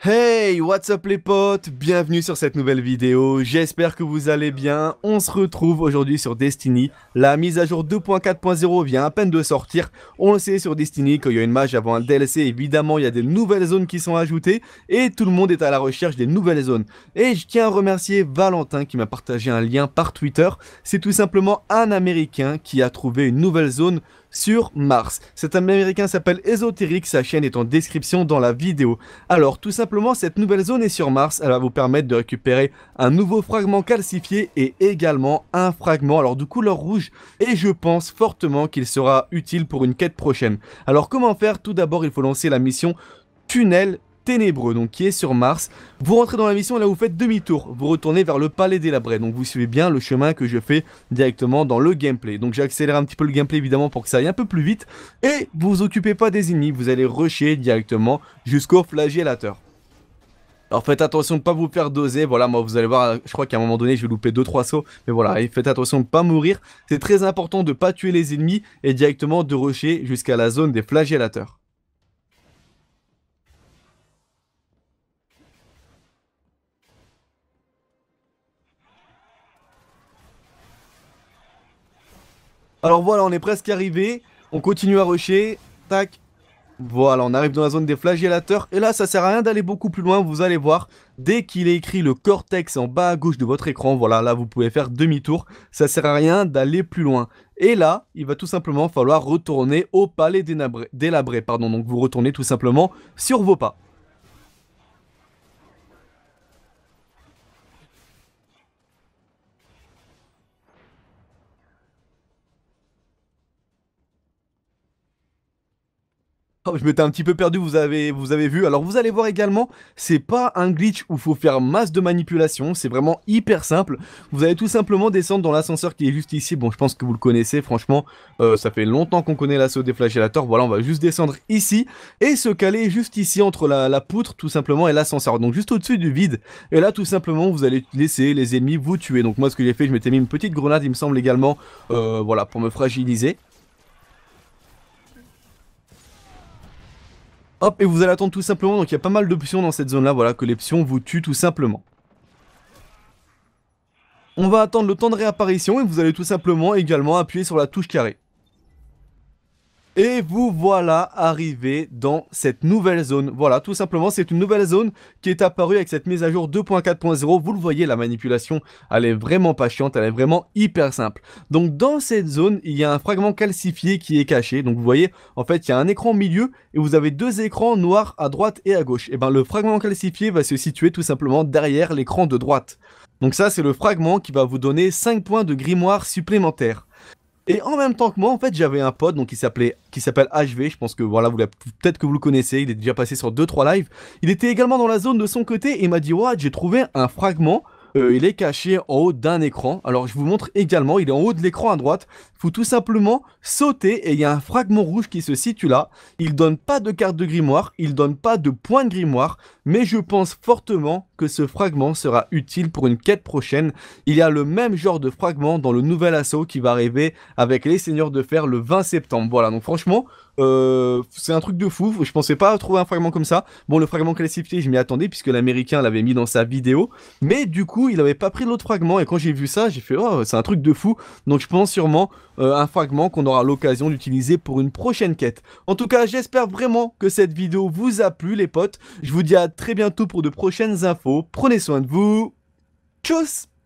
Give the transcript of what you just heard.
Hey, what's up les potes Bienvenue sur cette nouvelle vidéo, j'espère que vous allez bien. On se retrouve aujourd'hui sur Destiny. La mise à jour 2.4.0 vient à peine de sortir. On le sait sur Destiny, qu'il y a une mage avant un DLC, évidemment, il y a des nouvelles zones qui sont ajoutées et tout le monde est à la recherche des nouvelles zones. Et je tiens à remercier Valentin qui m'a partagé un lien par Twitter. C'est tout simplement un Américain qui a trouvé une nouvelle zone sur Mars. Cet Américain s'appelle Ésotérique, sa chaîne est en description dans la vidéo. Alors tout simplement, cette nouvelle zone est sur Mars, elle va vous permettre de récupérer un nouveau fragment calcifié et également un fragment alors de couleur rouge et je pense fortement qu'il sera utile pour une quête prochaine. Alors comment faire Tout d'abord, il faut lancer la mission Tunnel ténébreux, donc qui est sur Mars. Vous rentrez dans la mission là vous faites demi-tour, vous retournez vers le palais des labrés, donc vous suivez bien le chemin que je fais directement dans le gameplay. Donc j'accélère un petit peu le gameplay évidemment pour que ça aille un peu plus vite, et vous vous occupez pas des ennemis, vous allez rusher directement jusqu'au flagellateur. Alors faites attention de ne pas vous faire doser, voilà moi vous allez voir, je crois qu'à un moment donné je vais louper 2-3 sauts, mais voilà, et faites attention de ne pas mourir, c'est très important de pas tuer les ennemis et directement de rusher jusqu'à la zone des flagellateurs. Alors voilà, on est presque arrivé. On continue à rusher. Tac. Voilà, on arrive dans la zone des flagellateurs. Et là, ça sert à rien d'aller beaucoup plus loin, vous allez voir. Dès qu'il est écrit le cortex en bas à gauche de votre écran, voilà, là, vous pouvez faire demi-tour. Ça sert à rien d'aller plus loin. Et là, il va tout simplement falloir retourner au palais délabré. Pardon. Donc, vous retournez tout simplement sur vos pas. Oh, je m'étais un petit peu perdu, vous avez, vous avez vu. Alors vous allez voir également, c'est pas un glitch où il faut faire masse de manipulation, c'est vraiment hyper simple. Vous allez tout simplement descendre dans l'ascenseur qui est juste ici. Bon, je pense que vous le connaissez, franchement, euh, ça fait longtemps qu'on connaît l'assaut des flagellateurs. Voilà, on va juste descendre ici et se caler juste ici entre la, poutre tout simplement et l'ascenseur. Donc juste au-dessus du vide. Et là, tout simplement, vous allez laisser les ennemis vous tuer. Donc moi, ce que j'ai fait, je m'étais mis une petite grenade, il me semble également, euh, voilà, pour me fragiliser. et vous allez attendre tout simplement. Donc il y a pas mal d'options dans cette zone-là, voilà, que les vous tuent tout simplement. On va attendre le temps de réapparition et vous allez tout simplement également appuyer sur la touche carrée. Et vous voilà arrivé dans cette nouvelle zone. Voilà, tout simplement, c'est une nouvelle zone qui est apparue avec cette mise à jour 2.4.0. Vous le voyez, la manipulation, elle est vraiment pas chiante, elle est vraiment hyper simple. Donc dans cette zone, il y a un fragment calcifié qui est caché. Donc vous voyez, en fait, il y a un écran au milieu et vous avez deux écrans noirs à droite et à gauche. Et eh bien le fragment calcifié va se situer tout simplement derrière l'écran de droite. Donc ça, c'est le fragment qui va vous donner 5 points de grimoire supplémentaires. Et en même temps que moi, en fait, j'avais un pote donc qui s'appelait s'appelle HV. Je pense que voilà, vous peut-être que vous le connaissez. Il est déjà passé sur 2-3 lives. Il était également dans la zone de son côté et m'a dit ouais, j'ai trouvé un fragment. Euh, il est caché en haut d'un écran. Alors je vous montre également, il est en haut de l'écran à droite. Il faut tout simplement sauter et il y a un fragment rouge qui se situe là. Il donne pas de carte de grimoire, il donne pas de point de grimoire mais je pense fortement que ce fragment sera utile pour une quête prochaine. Il y a le même genre de fragment dans le nouvel assaut qui va arriver avec les Seigneurs de Fer le 20 septembre. Voilà, donc franchement, euh, c'est un truc de fou. Je pensais pas trouver un fragment comme ça. Bon, le fragment classifié, je m'y attendais puisque l'américain l'avait mis dans sa vidéo. Mais du coup, il n'avait pas pris l'autre fragment. Et quand j'ai vu ça, j'ai fait Oh, c'est un truc de fou. Donc, je pense sûrement euh, un fragment qu'on aura l'occasion d'utiliser pour une prochaine quête. En tout cas, j'espère vraiment que cette vidéo vous a plu, les potes. Je vous dis à très bientôt pour de prochaines infos. Prenez soin de vous. Tchuss